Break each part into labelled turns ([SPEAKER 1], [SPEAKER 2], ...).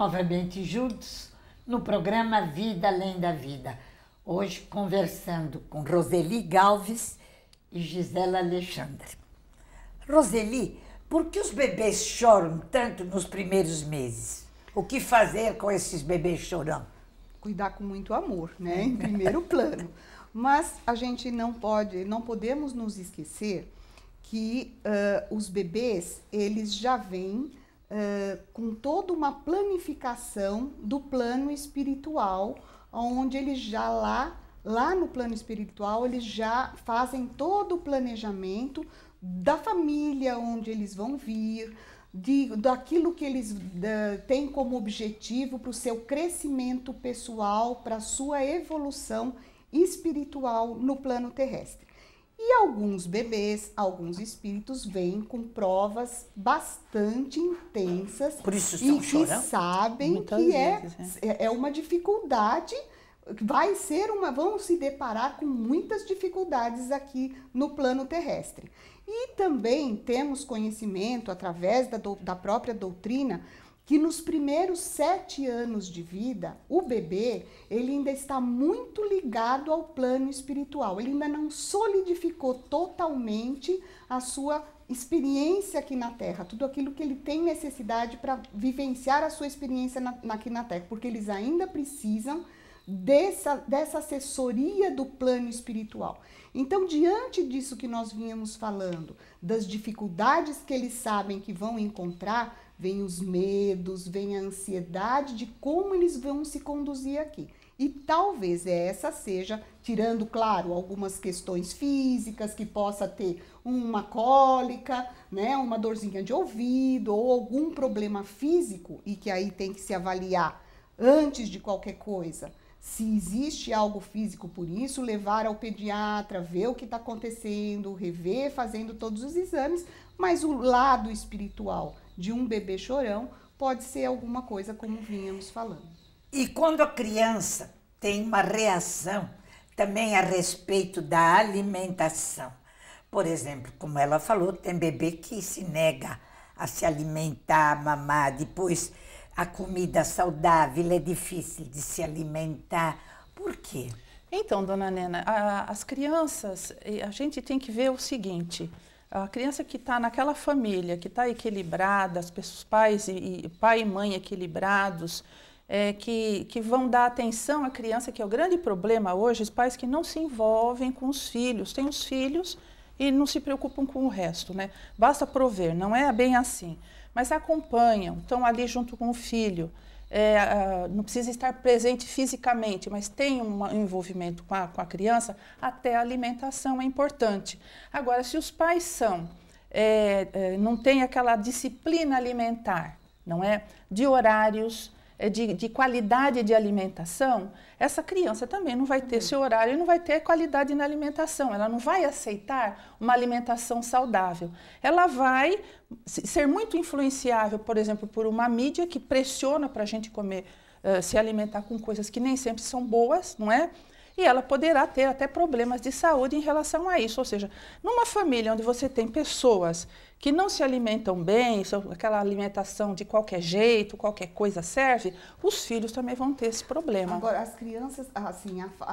[SPEAKER 1] novamente juntos no programa Vida Além da Vida. Hoje conversando com Roseli Galves e Gisela Alexandre. Roseli, por que os bebês choram tanto nos primeiros meses? O que fazer com esses bebês chorando?
[SPEAKER 2] Cuidar com muito amor, né? Em primeiro plano. Mas a gente não pode, não podemos nos esquecer que uh, os bebês, eles já vêm com toda uma planificação do plano espiritual, onde eles já lá, lá no plano espiritual, eles já fazem todo o planejamento da família onde eles vão vir, de, daquilo que eles da, têm como objetivo para o seu crescimento pessoal, para a sua evolução espiritual no plano terrestre. E alguns bebês, alguns espíritos vêm com provas bastante intensas Por isso e que sabem Muitas que é vezes, é, é uma dificuldade vai ser uma, vão se deparar com muitas dificuldades aqui no plano terrestre. E também temos conhecimento através da, do, da própria doutrina que nos primeiros sete anos de vida, o bebê ele ainda está muito ligado ao plano espiritual, ele ainda não solidificou totalmente a sua experiência aqui na Terra, tudo aquilo que ele tem necessidade para vivenciar a sua experiência na, aqui na Terra, porque eles ainda precisam dessa, dessa assessoria do plano espiritual. Então, diante disso que nós vínhamos falando, das dificuldades que eles sabem que vão encontrar, vem os medos, vem a ansiedade de como eles vão se conduzir aqui. E talvez essa seja, tirando, claro, algumas questões físicas, que possa ter uma cólica, né, uma dorzinha de ouvido ou algum problema físico e que aí tem que se avaliar antes de qualquer coisa. Se existe algo físico por isso, levar ao pediatra, ver o que está acontecendo, rever, fazendo todos os exames, mas o lado espiritual de um bebê chorão pode ser alguma coisa como vínhamos falando.
[SPEAKER 1] E quando a criança tem uma reação também a respeito da alimentação, por exemplo, como ela falou, tem bebê que se nega a se alimentar, a mamar, depois a comida saudável é difícil de se alimentar. Por quê?
[SPEAKER 3] Então, dona Nena, a, as crianças, a gente tem que ver o seguinte: a criança que está naquela família, que está equilibrada, as pessoas, pais e, e, pai e mãe equilibrados, é, que, que vão dar atenção à criança, que é o grande problema hoje, os pais que não se envolvem com os filhos, têm os filhos e não se preocupam com o resto, né? Basta prover, não é bem assim. Mas acompanham, estão ali junto com o filho é, ah, não precisa estar presente fisicamente, mas tem um envolvimento com a, com a criança, até a alimentação é importante. Agora, se os pais são, é, é, não tem aquela disciplina alimentar, não é? De horários, é de, de, qualidade de alimentação, essa criança também não vai ter uhum. seu horário e não vai ter qualidade na alimentação. Ela não vai aceitar uma alimentação saudável. Ela vai ser muito influenciável, por exemplo, por uma mídia que pressiona para a gente comer, uh, se alimentar com coisas que nem sempre são boas, não é? e ela poderá ter até problemas de saúde em relação a isso. Ou seja, numa família onde você tem pessoas que não se alimentam bem, aquela alimentação de qualquer jeito, qualquer coisa serve, os filhos também vão ter esse problema. Agora, as
[SPEAKER 2] crianças, assim, a, a, a,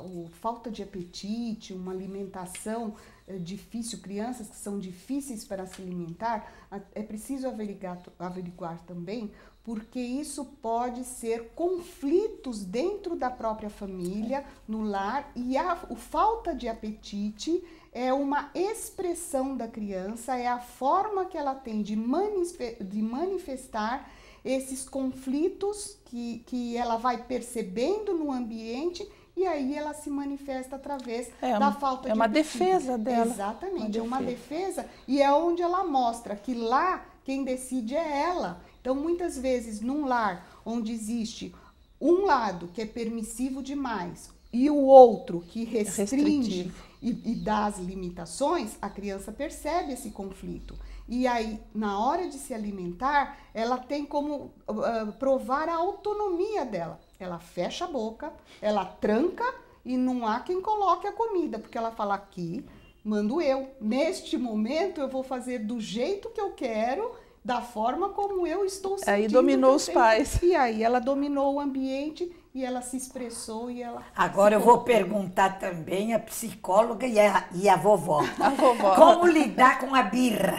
[SPEAKER 2] a falta de apetite, uma alimentação eh, difícil, crianças que são difíceis para se alimentar, é preciso averiguar, averiguar também, porque isso pode ser conflitos dentro da própria família, no lar, e a, a falta de apetite é uma expressão da criança, é a forma que ela tem de, de manifestar esses conflitos que, que ela vai percebendo no ambiente e aí ela se manifesta através é, da falta é de É uma defesa dela. Exatamente, uma é uma defesa e é onde ela mostra que lá quem decide é ela. Então, muitas vezes, num lar onde existe um lado que é permissivo demais e o outro que restringe e, e das limitações, a criança percebe esse conflito. E aí, na hora de se alimentar, ela tem como uh, provar a autonomia dela. Ela fecha a boca, ela tranca e não há quem coloque a comida, porque ela fala aqui, mando eu. Neste momento eu vou fazer do jeito que eu quero, da forma como eu estou sentindo. Aí dominou os pais. E aí ela dominou o ambiente e ela se
[SPEAKER 1] expressou e ela. Agora eu vou perguntar também a psicóloga e a, e a vovó. A vovó. Como lidar com a birra?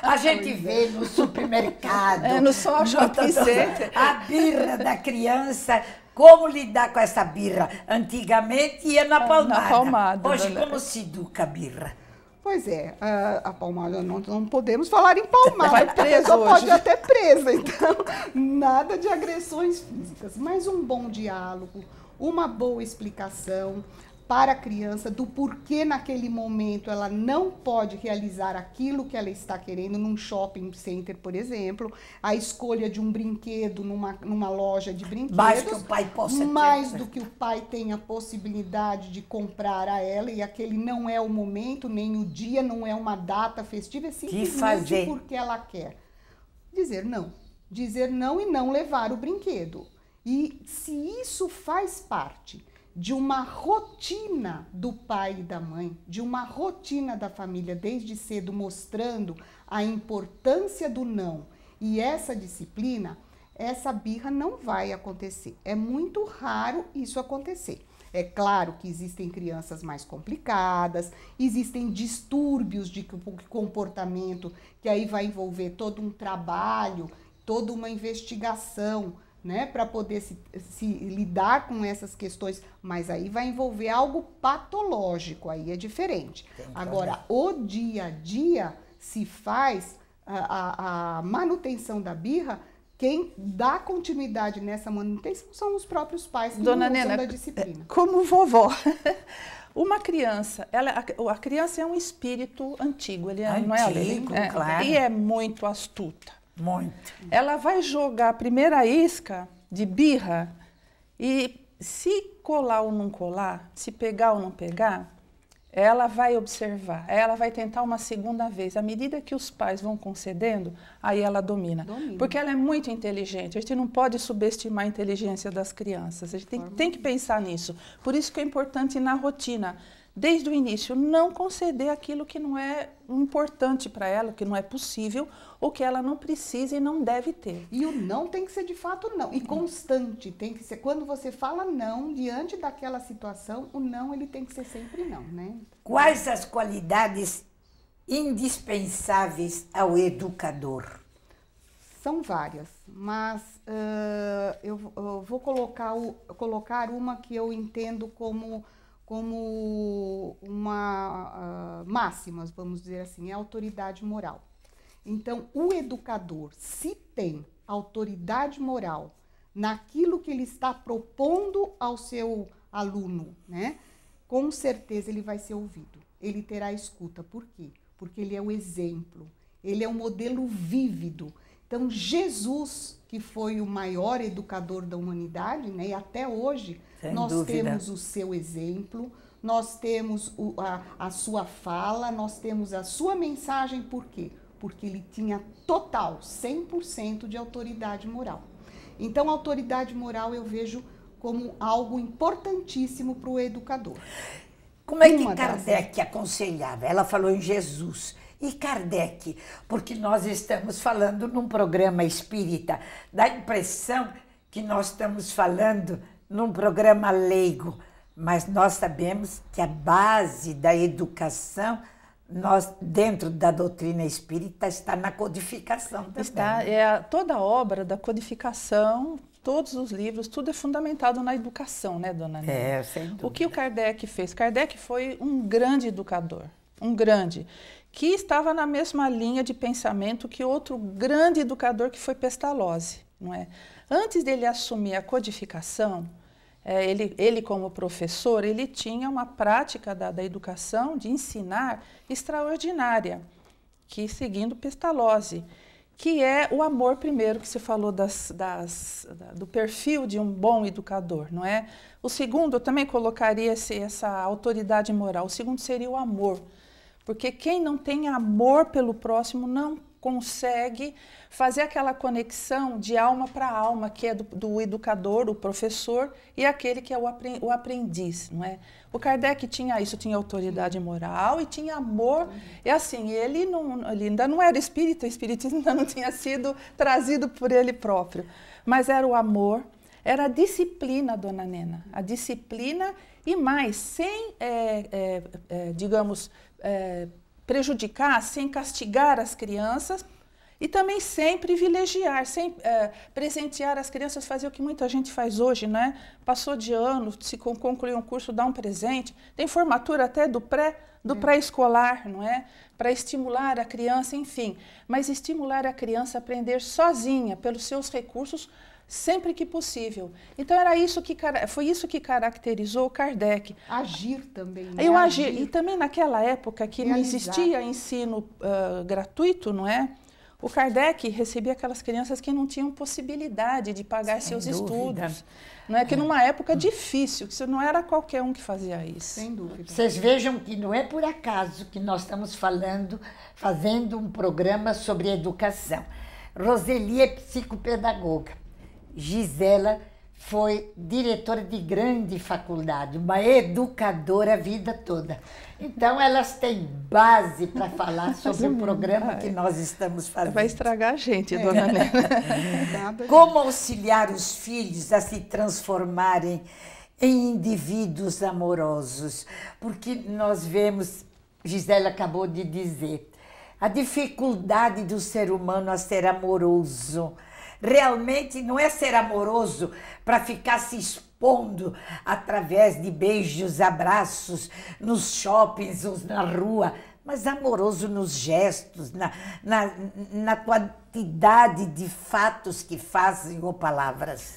[SPEAKER 1] A gente é. vê no supermercado. É, no só shopping center. A birra da criança. Como lidar com essa birra? Antigamente ia na palmada. Na palmada Hoje, como se educa a birra?
[SPEAKER 2] Pois é, a, a Palmar, não, não podemos falar em Palmar, porque a pessoa hoje. pode até presa. Então, nada de agressões físicas, mas um bom diálogo, uma boa explicação, para a criança do porquê naquele momento ela não pode realizar aquilo que ela está querendo num shopping center, por exemplo, a escolha de um brinquedo numa, numa loja de brinquedos. Mais do que o pai possa Mais né? do que o pai tenha a possibilidade de comprar a ela e aquele não é o momento, nem o dia, não é uma data festiva, é simplesmente porque ela quer. Dizer não. Dizer não e não levar o brinquedo. E se isso faz parte de uma rotina do pai e da mãe, de uma rotina da família desde cedo, mostrando a importância do não e essa disciplina, essa birra não vai acontecer. É muito raro isso acontecer. É claro que existem crianças mais complicadas, existem distúrbios de comportamento, que aí vai envolver todo um trabalho, toda uma investigação né, para poder se, se, lidar com essas questões, mas aí vai envolver algo patológico, aí é diferente. Agora, o dia a dia se faz a, a, a manutenção da birra quem dá continuidade nessa manutenção são os próprios pais que Dona Nena, da é, disciplina.
[SPEAKER 3] Como vovó, uma criança, ela, a, criança é um espírito antigo, ele é, antigo, não é além, claro. é, e é muito astuta. Muito. Ela vai jogar a primeira isca de birra e se colar ou não colar, se pegar ou não pegar, ela vai observar, ela vai tentar uma segunda vez. À medida que os pais vão concedendo, aí ela domina. domina. Porque ela é muito inteligente. A gente não pode subestimar a inteligência das crianças. A gente tem, tem que pensar nisso. Por isso que é importante na rotina desde o início, não conceder aquilo que não é importante para ela, que não é possível, ou que ela não precisa e não deve ter. E o não tem que ser de fato não, e constante, tem que ser quando você fala
[SPEAKER 2] não diante daquela situação, o não ele tem que ser sempre não, né?
[SPEAKER 1] Quais as qualidades indispensáveis ao educador?
[SPEAKER 2] São várias, mas uh, eu, eu, vou colocar, o, colocar uma que eu entendo como como uma uh, ah, máxima, vamos dizer assim, é autoridade moral. Então, o educador, se tem autoridade moral naquilo que ele está propondo ao seu aluno, né? Com certeza ele vai ser ouvido. Ele terá escuta. Por quê? Porque ele é o exemplo. Ele é o modelo vívido então, Jesus, que foi o maior educador da humanidade, né, e até hoje Sem nós dúvida. temos o seu exemplo, nós temos o, a, a sua fala, nós temos a sua mensagem, por quê? Porque ele tinha total, 100% de autoridade moral. Então, autoridade moral eu vejo como algo importantíssimo para o educador.
[SPEAKER 1] Como é que Uma Kardec das... aconselhava? Ela falou em Jesus e Kardec, porque nós estamos falando num programa espírita. Dá a impressão que nós estamos falando num programa leigo, mas nós sabemos que a base da educação nós dentro da doutrina espírita está na codificação também. Está
[SPEAKER 3] é toda a obra da codificação, todos os livros, tudo é fundamentado na educação, né, dona Nina? É, sem dúvida. O que o Kardec fez? Kardec foi um grande educador, um grande que estava na mesma linha de pensamento que outro grande educador que foi Pestalozzi, não é? Antes dele assumir a codificação, é, ele, ele como professor, ele tinha uma prática da, da educação, de ensinar, extraordinária, que seguindo Pestalozzi, que é o amor primeiro que se falou das, das, da, do perfil de um bom educador, não é? O segundo, eu também colocaria esse, essa autoridade moral, o segundo seria o amor, porque quem não tem amor pelo próximo não consegue fazer aquela conexão de alma para alma, que é do, do, educador, o professor, e aquele que é o, apre, o, aprendiz, não é? O Kardec tinha isso, tinha autoridade moral e tinha amor. E assim, ele, não, ele ainda não era espírita, o espiritismo ainda não tinha sido trazido por ele próprio, mas era o amor, era a disciplina, dona Nena, a disciplina e mais, sem, é, é, é, digamos, é, prejudicar, sem castigar as crianças e também sem privilegiar, sem é, presentear as crianças, fazer o que muita gente faz hoje, né? Passou de ano, se concluir um curso, dá um presente. Tem formatura até do pré do é. pré-escolar, não é? Para estimular a criança, enfim. Mas estimular a criança a aprender sozinha, pelos seus recursos, sempre que possível. Então era isso que foi isso que caracterizou Kardec. Agir
[SPEAKER 2] também. Né? Eu agir. agir.
[SPEAKER 3] e também naquela época que Realizar. não existia ensino uh, gratuito, não é? O Kardec recebia aquelas crianças que não tinham possibilidade de pagar Sem seus dúvida. estudos. Não é que é. numa época difícil, que não era qualquer um que fazia isso. Sem dúvida. Vocês vejam
[SPEAKER 1] que não é por acaso que nós estamos falando, fazendo um programa sobre educação. Roseli é psicopedagoga. Gisela foi diretora de grande faculdade, uma educadora a vida toda. Então, elas têm base para falar sobre o programa que nós estamos fazendo. Vai estragar a gente, é. dona Nena. Como auxiliar os filhos a se transformarem em indivíduos amorosos? Porque nós vemos, Gisela acabou de dizer, a dificuldade do ser humano a ser amoroso Realmente não é ser amoroso para ficar se expondo através de beijos, abraços, nos shoppings, ou na rua, mas amoroso nos gestos, na, na, na quantidade de fatos que fazem ou palavras.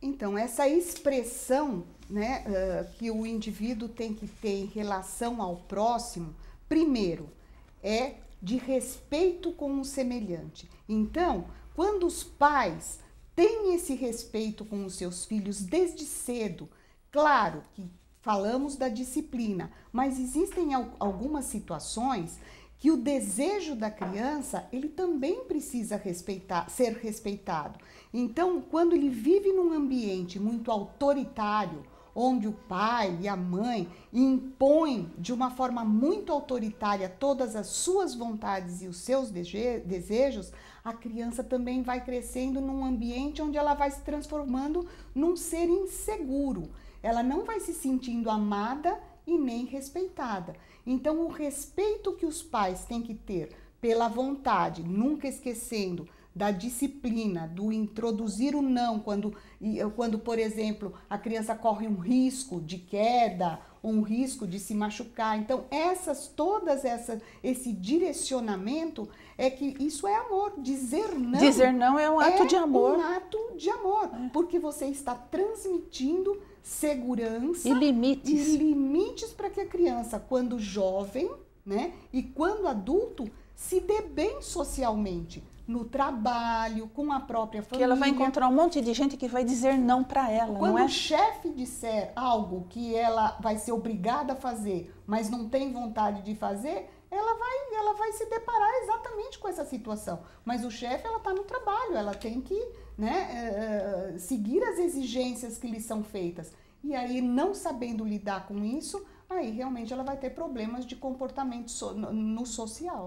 [SPEAKER 2] Então, essa expressão né, uh, que o indivíduo tem que ter em relação ao próximo, primeiro, é de respeito com o semelhante. Então, quando os pais têm esse respeito com os seus filhos desde cedo, claro que falamos da disciplina, mas existem algumas situações que o desejo da criança ele também precisa respeitar, ser respeitado. Então, quando ele vive num ambiente muito autoritário, onde o pai e a mãe impõem de uma forma muito autoritária todas as suas vontades e os seus desejos, a criança também vai crescendo num ambiente onde ela vai se transformando num ser inseguro. Ela não vai se sentindo amada e nem respeitada. Então, o respeito que os pais têm que ter pela vontade, nunca esquecendo da disciplina, do introduzir o não quando, quando por exemplo, a criança corre um risco de queda um risco de se machucar. Então, essas todas essas esse direcionamento é que isso é amor, dizer não. Dizer não é um ato é de amor. É um ato de amor, é. porque você está transmitindo segurança e limites, e limites para que a criança, quando jovem, né, e quando adulto, se dê bem socialmente no trabalho, com a própria família. Que ela vai encontrar
[SPEAKER 3] um monte de gente que vai dizer não para ela. Quando é? o
[SPEAKER 2] chefe disser algo que ela vai ser obrigada a fazer, mas não tem vontade de fazer, ela vai, ela vai se deparar exatamente com essa situação. Mas o chefe, ela está no trabalho, ela tem que né, uh, seguir as exigências que lhe são feitas. E aí, não sabendo lidar com isso, aí realmente ela vai ter problemas de comportamento
[SPEAKER 1] so no social.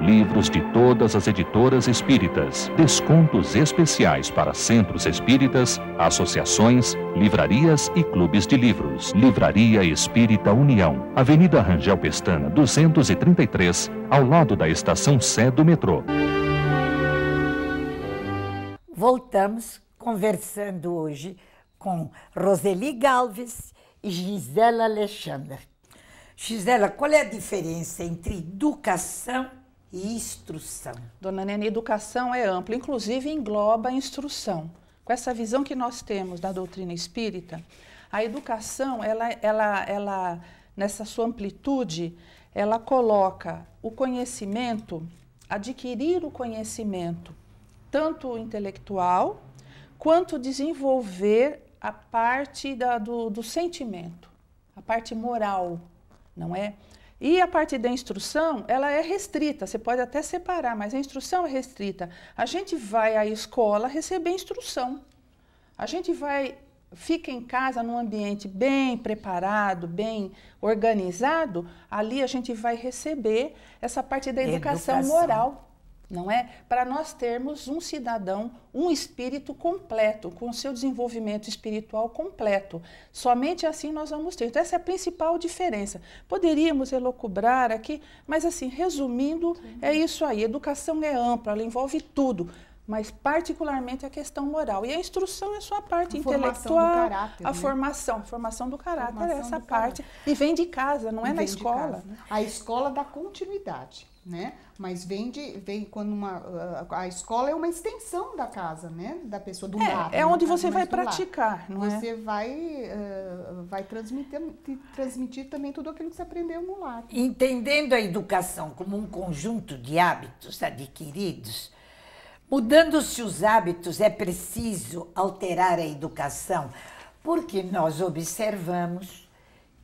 [SPEAKER 2] livros de todas as editoras espíritas, descontos especiais para centros espíritas, associações, livrarias e clubes de livros. Livraria Espírita União, Avenida Rangel Pestana, 233, ao lado da estação Sé do metrô.
[SPEAKER 1] Voltamos conversando hoje com Roseli Galves e Gisela Alexandre. Gisela, qual é a diferença entre
[SPEAKER 3] educação e instrução. Dona Nena, educação é ampla, inclusive engloba a instrução. Com essa visão que nós temos da doutrina espírita, a educação, ela, ela, ela nessa sua amplitude, ela coloca o conhecimento, adquirir o conhecimento, tanto intelectual, quanto desenvolver a parte da, do, do sentimento, a parte moral, não é? E a parte da instrução, ela é restrita, você pode até separar, mas a instrução é restrita. A gente vai à escola receber instrução. A gente vai fica em casa num ambiente bem preparado, bem organizado, ali a gente vai receber essa parte da educação, educação. moral não é? Para nós termos um cidadão, um espírito completo, com seu desenvolvimento espiritual completo. Somente assim nós vamos ter. Então, essa é a principal diferença. Poderíamos elocubrar aqui, mas assim, resumindo, Sim. é isso aí. Educação é ampla, ela envolve tudo mas particularmente a questão moral. E a instrução é só a parte a intelectual, caráter, a né? formação, formação do caráter formação é essa parte caráter. e vem de casa, não é vem na escola. Né? A escola dá continuidade,
[SPEAKER 2] né? Mas vem de vem quando uma a escola é uma extensão da casa,
[SPEAKER 1] né? Da pessoa do é, lar. É né? onde é? você vai praticar,
[SPEAKER 2] não Você é? vai uh, eh, vai transmitir transmitir também tudo aquilo que você aprendeu no lar.
[SPEAKER 1] Entendendo a educação como um conjunto de hábitos adquiridos Mudando-se os hábitos, é preciso alterar a educação, porque nós observamos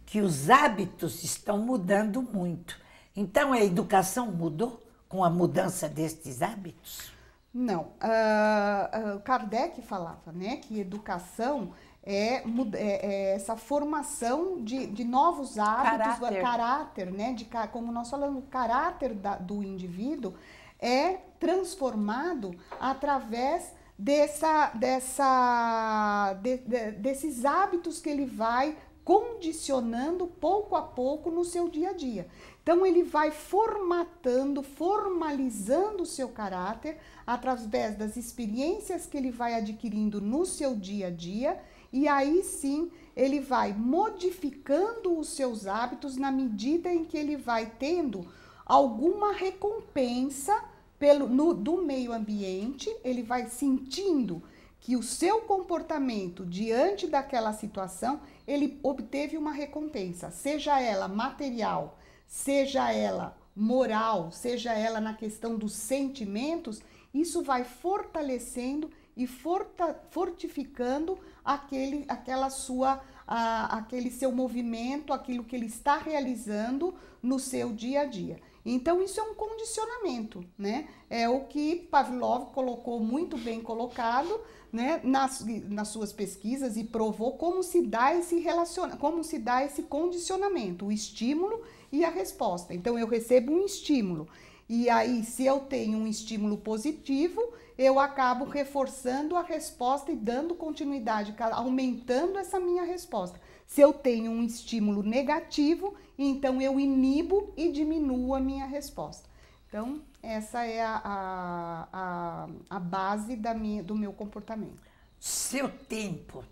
[SPEAKER 1] que os hábitos estão mudando muito. Então, a educação mudou com a mudança destes hábitos?
[SPEAKER 2] Não. Uh, uh, Kardec falava né, que educação é, é, é, essa formação de, de novos hábitos, caráter, caráter né, de, como nós falamos, o caráter da, do indivíduo é transformado através dessa, dessa, de, de, desses hábitos que ele vai condicionando pouco a pouco no seu dia a dia. Então ele vai formatando, formalizando o seu caráter através das experiências que ele vai adquirindo no seu dia a dia, e aí sim ele vai modificando os seus hábitos na medida em que ele vai tendo alguma recompensa pelo no, do meio ambiente, ele vai sentindo que o seu comportamento diante daquela situação, ele obteve uma recompensa, seja ela material, seja ela moral, seja ela na questão dos sentimentos, isso vai fortalecendo e fortificando aquele, aquela sua, a, aquele seu movimento, aquilo que ele está realizando no seu dia a dia. Então, isso é um condicionamento, né? É o que Pavlov colocou muito bem colocado né, nas, nas suas pesquisas e provou como se dá esse relaciona, como se dá esse condicionamento, o estímulo e a resposta. Então, eu recebo um estímulo. E aí, se eu tenho um estímulo positivo, eu acabo reforçando a resposta e dando continuidade, aumentando essa minha resposta. Se eu tenho um estímulo negativo, então eu inibo e diminuo a minha resposta. Então, essa é a, a, a, a base da minha, do meu comportamento.
[SPEAKER 1] Seu tempo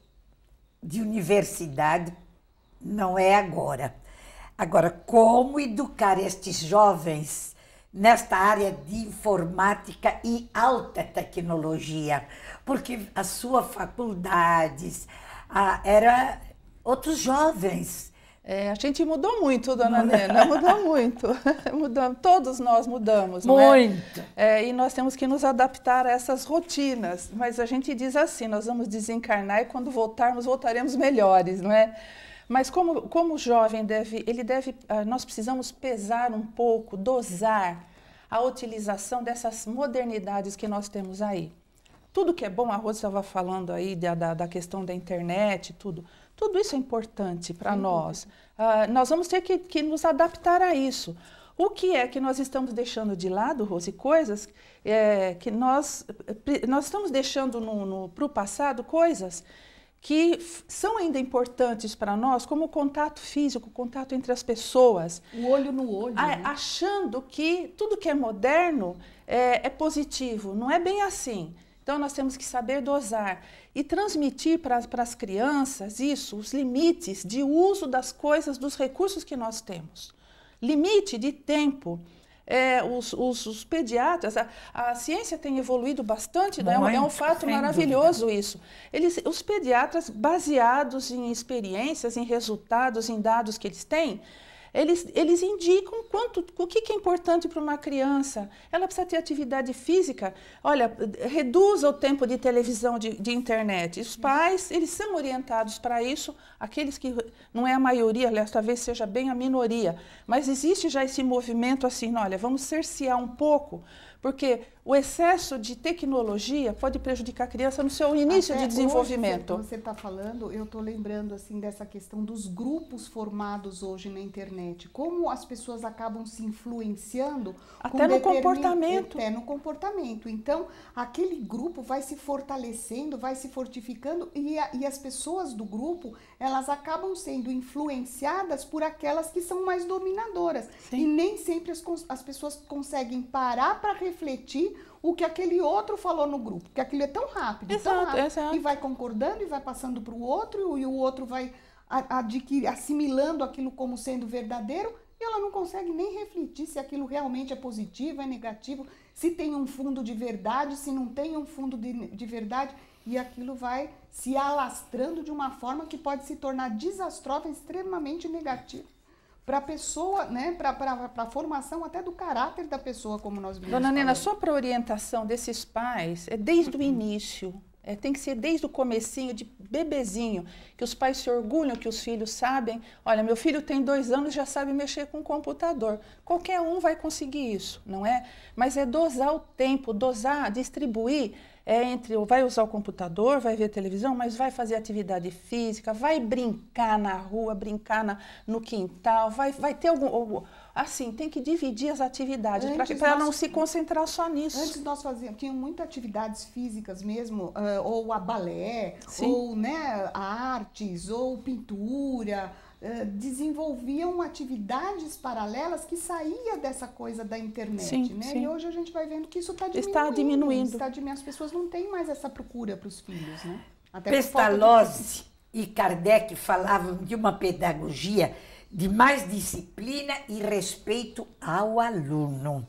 [SPEAKER 1] de universidade não é agora. Agora, como educar estes jovens nesta área de informática e alta tecnologia? Porque a sua faculdade era outros
[SPEAKER 3] jovens. É, a gente mudou muito, dona Nena, mudou muito. mudamos, todos nós mudamos. É? Muito. É? É, e nós temos que nos adaptar a essas rotinas. Mas a gente diz assim: nós vamos desencarnar e quando voltarmos, voltaremos melhores, não é? Mas como, como o jovem deve, ele deve, ah, nós precisamos pesar um pouco, dosar a utilização dessas modernidades que nós temos aí. Tudo que é bom, a Rosa estava falando aí da, da, da questão da internet, tudo. Tudo isso é importante para nós. Uh, nós vamos ter que, que nos adaptar a isso. O que é que nós estamos deixando de lado, Rose, coisas é, que nós, nós estamos deixando para o passado coisas que são ainda importantes para nós, como o contato físico, o contato entre as pessoas. O olho no olho. A, né? Achando que tudo que é moderno é, é positivo. Não é bem assim. Então, nós temos que saber dosar e transmitir para as crianças isso, os limites de uso das coisas, dos recursos que nós temos. Limite de tempo. É, os, os, os, pediatras, a, a, ciência tem evoluído bastante, né? é um fato maravilhoso dúvida. isso. Eles, os pediatras, baseados em experiências, em resultados, em dados que eles têm, eles, eles indicam quanto, o que, que é importante para uma criança. Ela precisa ter atividade física. Olha, reduza o tempo de televisão, de, de internet. Os uhum. pais, eles são orientados para isso. Aqueles que não é a maioria, aliás, talvez seja bem a minoria. Mas existe já esse movimento assim, olha, vamos cercear um pouco porque o excesso de tecnologia pode prejudicar a criança no seu início Até de desenvolvimento. Hoje,
[SPEAKER 2] você está falando, eu estou lembrando assim dessa questão dos grupos formados hoje na internet. Como as pessoas acabam se influenciando. Até no comportamento. Até no comportamento. Então, aquele grupo vai se fortalecendo, vai se fortificando e, a, e as pessoas do grupo, elas acabam sendo influenciadas por aquelas que são mais dominadoras. Sim. E nem sempre as, as pessoas conseguem parar para refletir o que aquele outro falou no grupo, porque aquilo é tão rápido, exato, tão rápido, exato. e vai concordando e vai passando para o outro e o outro vai adquirir, assimilando aquilo como sendo verdadeiro e ela não consegue nem refletir se aquilo realmente é positivo, é negativo, se tem um fundo de verdade, se não tem um fundo de, de verdade e aquilo vai se alastrando de uma forma que pode se tornar desastrosa, extremamente negativa para a pessoa, né, para a formação até do caráter da pessoa, como nós vimos. Dona Nena, só
[SPEAKER 3] para orientação desses pais, é desde o início. É, tem que ser desde o comecinho, de bebezinho, que os pais se orgulham, que os filhos sabem. Olha, meu filho tem dois anos já sabe mexer com o computador. Qualquer um vai conseguir isso, não é? Mas é dosar o tempo, dosar, distribuir é entre vai usar o computador, vai ver televisão, mas vai fazer atividade física, vai brincar na rua, brincar na, no quintal, vai, vai ter algum. Ou, assim, tem que dividir as atividades para não se concentrar só nisso. Antes nós fazíamos,
[SPEAKER 2] tinha muitas atividades físicas mesmo, uh, ou a balé, Sim. ou né, artes, ou pintura eh, desenvolviam atividades paralelas que saía dessa coisa da internet, sim, né? Sim. E hoje a gente vai vendo que isso tá diminuindo, está diminuindo. Está diminuindo. As pessoas não têm mais essa procura para os filhos, né? Até Pestalozzi
[SPEAKER 1] e Kardec falavam de uma pedagogia de mais disciplina e respeito ao aluno.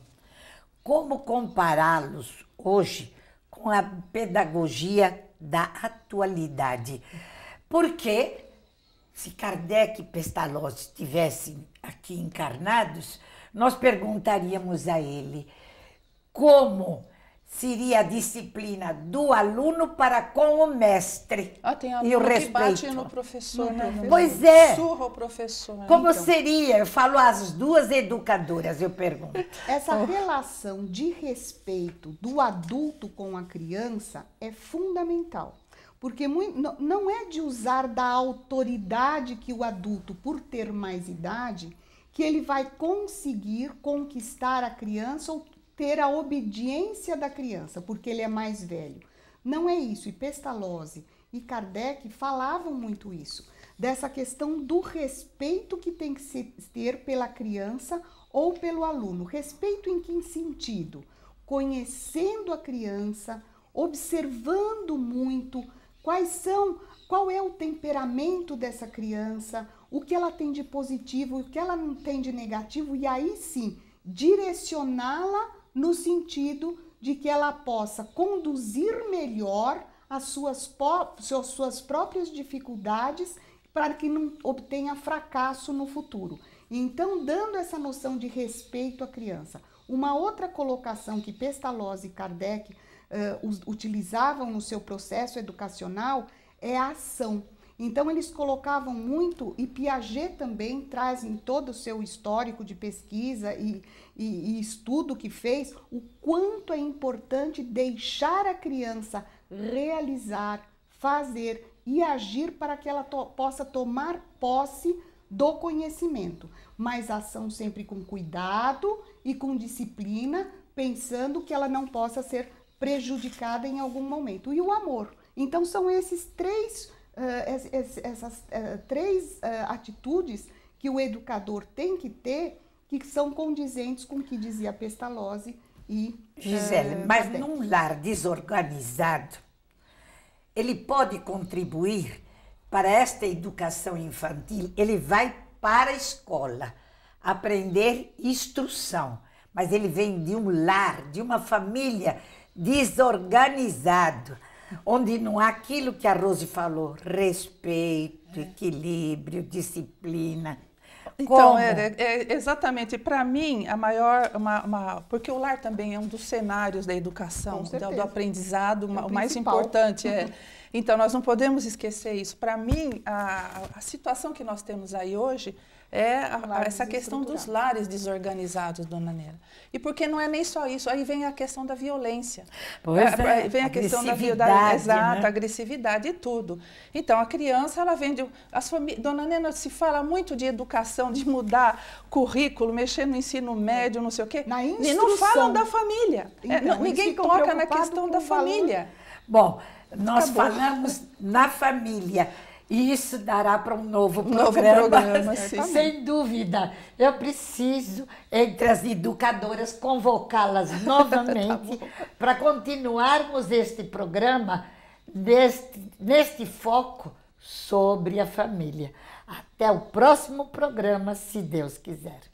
[SPEAKER 1] Como compará-los hoje com a pedagogia da atualidade? Porque se Kardec e Pestalozzi estivessem aqui encarnados, nós perguntaríamos a ele como seria a disciplina do aluno para com o mestre.
[SPEAKER 3] Ah, tem aluno e o respeito. que bate no professor, né? Uhum. Pois é. Surra o professor. Né, como então. seria?
[SPEAKER 1] Eu falo às duas educadoras, eu pergunto.
[SPEAKER 2] Essa relação de respeito do adulto com a criança é fundamental. Porque muito, não é de usar da autoridade que o adulto, por ter mais idade, que ele vai conseguir conquistar a criança ou ter a obediência da criança, porque ele é mais velho. Não é isso. E Pestalozzi e Kardec falavam muito isso, dessa questão do respeito que tem que se ter pela criança ou pelo aluno. Respeito em que sentido? Conhecendo a criança, observando muito, Quais são, qual é o temperamento dessa criança, o que ela tem de positivo, o que ela não tem de negativo, e aí sim direcioná-la no sentido de que ela possa conduzir melhor as suas, suas próprias dificuldades para que não obtenha fracasso no futuro. Então, dando essa noção de respeito à criança. Uma outra colocação que Pestalozzi e Kardec uh, utilizavam no seu processo educacional é a ação. Então eles colocavam muito, e Piaget também traz em todo o seu histórico de pesquisa e, e, e estudo que fez, o quanto é importante deixar a criança realizar, fazer, e agir para que ela to possa tomar posse do conhecimento, mas ação sempre com cuidado e com disciplina, pensando que ela não possa ser prejudicada em algum momento. E o amor. Então são esses três, uh, eh, esses, essas uh, três uh, atitudes que o educador tem que ter que são condizentes com o que dizia
[SPEAKER 1] Pestalozzi
[SPEAKER 2] e Gisele. mas
[SPEAKER 1] num lar desorganizado, ele pode contribuir para esta educação infantil. Ele vai para a escola aprender instrução, mas ele vem de um lar, de uma família desorganizado, onde não há aquilo que a Rose falou, respeito, é. equilíbrio, disciplina.
[SPEAKER 3] Então, é, é, é, exatamente. Para mim, a maior. Uma, uma, porque o lar também é um dos cenários da educação, né, do, do, aprendizado, é o, mais importante. é. Então, nós não podemos esquecer isso. Para mim, a, a situação que nós temos aí hoje é a, essa questão dos lares desorganizados, dona Nena. E porque não é nem só isso, aí vem a questão da violência. Pois é, é. é vem a questão da violência, exata, né? agressividade e tudo. Então, a criança, ela vem de... As famí... Dona Nena se fala muito de educação, de mudar currículo, mexer no ensino médio, não sei o quê. Na instrução. E não falam da família. É, então, é, não, ninguém toca na questão da família.
[SPEAKER 1] Bom, nós Acabou. falamos na família. E isso dará para um novo programa. Novo programa sem dúvida. Eu preciso, entre as educadoras, convocá-las novamente tá para continuarmos este programa neste, neste foco sobre a família. Até o próximo programa, se Deus quiser.